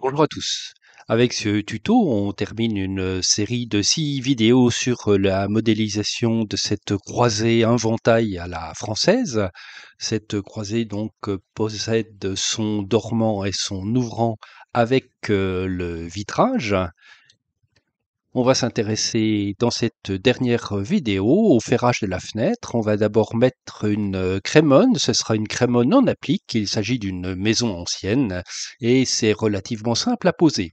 Bonjour à tous. Avec ce tuto, on termine une euh, série de six vidéos sur euh, la modélisation de cette croisée inventaille à la française. Cette croisée donc euh, possède son dormant et son ouvrant avec le vitrage. On va s'intéresser dans cette dernière vidéo au ferrage de la fenêtre. On va d'abord mettre une crémone. Ce sera une crémone en applique. Il s'agit d'une maison ancienne et c'est relativement simple à poser.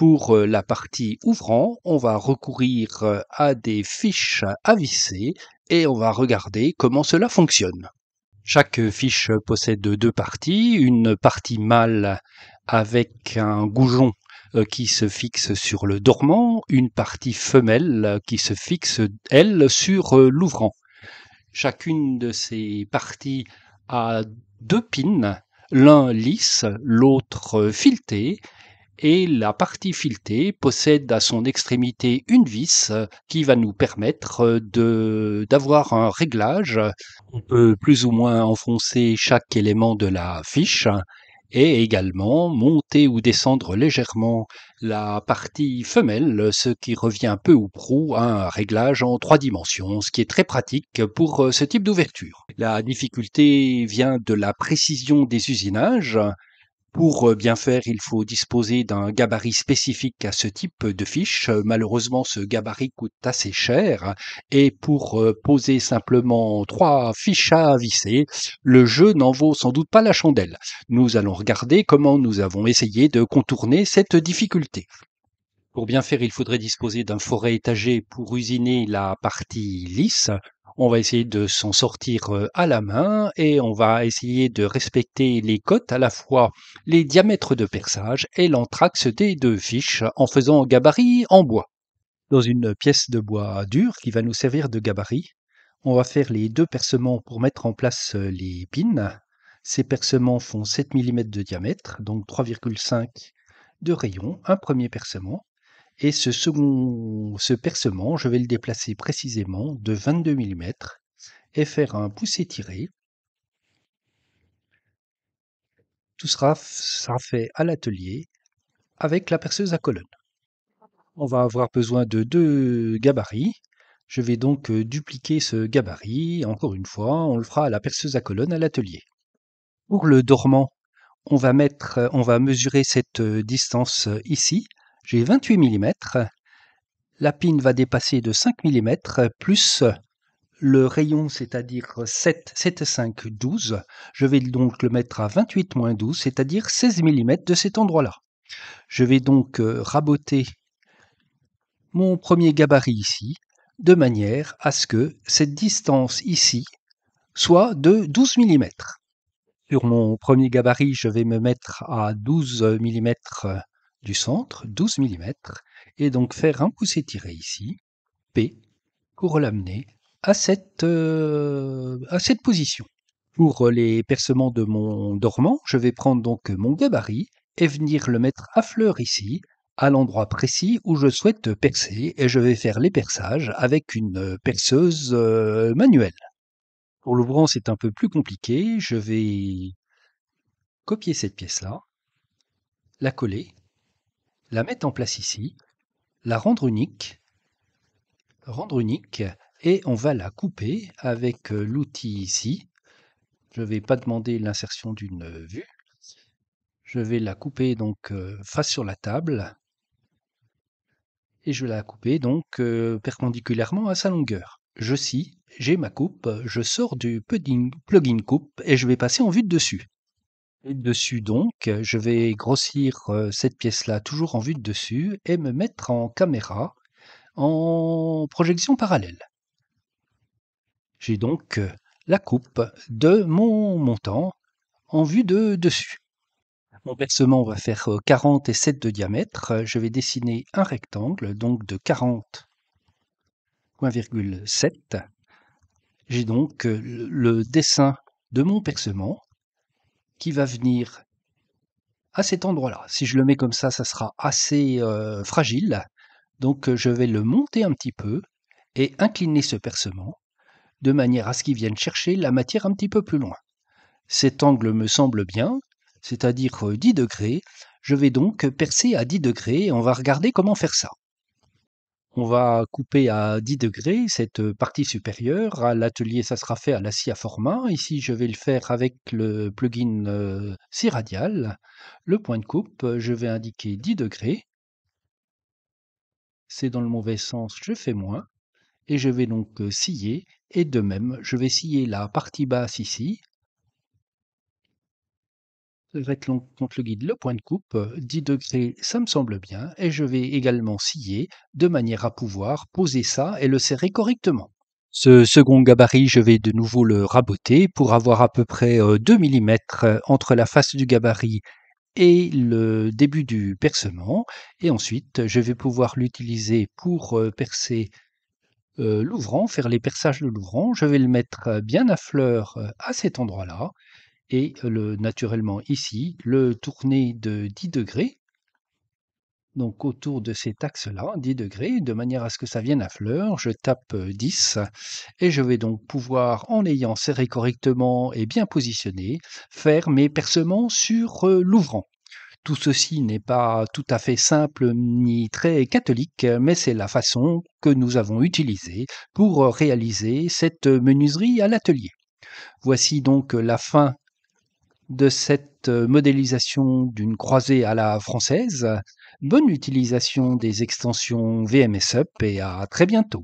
Pour euh, la partie ouvrant, on va recourir euh, à des fiches à visser et on va regarder comment cela fonctionne. Chaque fiche possède deux parties, une partie mâle avec un goujon euh, qui se fixe sur le dormant, une partie femelle qui se fixe, elle, sur l'ouvrant. Chacune de ces parties a deux pins, l'un lisse, l'autre fileté, et la partie filetée possède à son extrémité une vis qui va nous permettre d'avoir un réglage. On peut plus ou moins enfoncer chaque élément de la fiche et également monter ou descendre légèrement la partie femelle, ce qui revient peu ou prou à un réglage en trois dimensions, ce qui est très pratique pour euh, ce type d'ouverture. La difficulté vient de la précision des usinages, pour euh, bien faire, il faut disposer d'un gabarit spécifique à ce type de fiche. Euh, malheureusement, ce gabarit coûte assez cher. Et pour euh, poser simplement trois fiches à visser, le jeu n'en vaut sans doute pas la chandelle. Nous allons regarder comment nous avons essayé de contourner cette difficulté. Pour bien faire, il faudrait disposer d'un forêt étagé pour usiner la partie lisse. On va essayer de s'en sortir euh, à la main et on va essayer de respecter les cotes à la fois les diamètres de perçage et l'anthrax des deux fiches en faisant gabarit en bois. Dans une pièce de bois dur qui va nous servir de gabarit, on va faire les deux percements pour mettre en place euh, les pines. Ces percements font 7 mm de diamètre, donc 3,5 de rayon, un premier percement. Et ce second, ce percement, je vais le déplacer précisément de 22 mm et faire un poussé tiré. Tout sera, fait à l'atelier avec la perceuse à colonne. On va avoir besoin de deux gabarits. Je vais donc euh, dupliquer ce gabarit. Encore une fois, on le fera à la perceuse à colonne à l'atelier. Pour le dormant, on va mettre, on va mesurer cette euh, distance euh, ici j'ai 28 mm. La pine va dépasser de 5 mm, plus le rayon, c'est-à-dire 7, 7, 5, 12. Je vais donc le mettre à 28 moins 12, c'est-à-dire 16 mm de cet endroit-là. Je vais donc euh, raboter mon premier gabarit ici, de manière à ce que cette distance ici soit de 12 mm. Sur mon premier gabarit, je vais me mettre à 12 mm du centre, 12 mm, et donc faire un pouce tiré ici, P, pour l'amener à cette, euh, à cette position. Pour les percements de mon dormant, je vais prendre donc mon gabarit et venir le mettre à fleur ici, à l'endroit précis où je souhaite percer, et je vais faire les perçages avec une perceuse euh, manuelle. Pour l'ouvrant, c'est un peu plus compliqué. Je vais copier cette pièce-là, la coller, la mettre en place ici, la rendre unique, rendre unique, et on va la couper avec euh, l'outil ici. Je ne vais pas demander l'insertion d'une euh, vue. Je vais la couper donc euh, face sur la table et je vais la couper donc perpendiculairement à sa longueur. Je scie, j'ai ma coupe, je sors du plugin coupe et je vais passer en vue de dessus. Et dessus donc, je vais grossir euh, cette pièce-là toujours en vue de dessus et me mettre en caméra en projection parallèle. J'ai donc euh, la coupe de mon montant en vue de dessus. Mon percement va faire 40 euh, et 7 de diamètre. Je vais dessiner un rectangle, donc de 40,7. J'ai donc le dessin de mon percement qui va venir à cet endroit-là. Si je le mets comme ça, ça sera assez euh, fragile. Donc euh, je vais le monter un petit peu et incliner ce percement de manière à ce qu'il vienne chercher la matière un petit peu plus loin. Cet angle me semble bien, c'est-à-dire 10 euh, degrés. Je vais donc percer à 10 degrés et on va regarder comment faire ça. On va couper à 10 degrés cette partie supérieure. À l'atelier, ça sera fait à la scie à format. Ici, je vais le faire avec le plugin scie Le point de coupe, je vais indiquer 10 degrés. C'est dans le mauvais sens, je fais moins. Et je vais donc scier. Et de même, je vais scier la partie basse ici, contre le guide le point de coupe, 10 euh, degrés, ça me semble bien, et je vais également scier de manière à pouvoir poser ça et le serrer correctement. Ce second gabarit, je vais de nouveau le raboter pour avoir à peu près 2 euh, mm euh, entre la face du gabarit et le début du percement, et ensuite je vais pouvoir l'utiliser pour percer l'ouvrant, faire les perçages de l'ouvrant, je vais le mettre bien à fleur à cet endroit-là, et le, naturellement ici le tourner de 10 degrés, donc autour de cet axe-là, 10 degrés, de manière à ce que ça vienne à fleur, je tape 10, et je vais donc pouvoir, en ayant serré correctement et bien positionné, faire mes percements sur l'ouvrant. Tout ceci n'est pas tout à fait simple ni très catholique, mais c'est la façon que nous avons utilisée pour réaliser cette menuiserie à l'atelier. Voici donc la fin de cette euh, modélisation d'une croisée à la française. Bonne utilisation des extensions VMSUP et à très bientôt.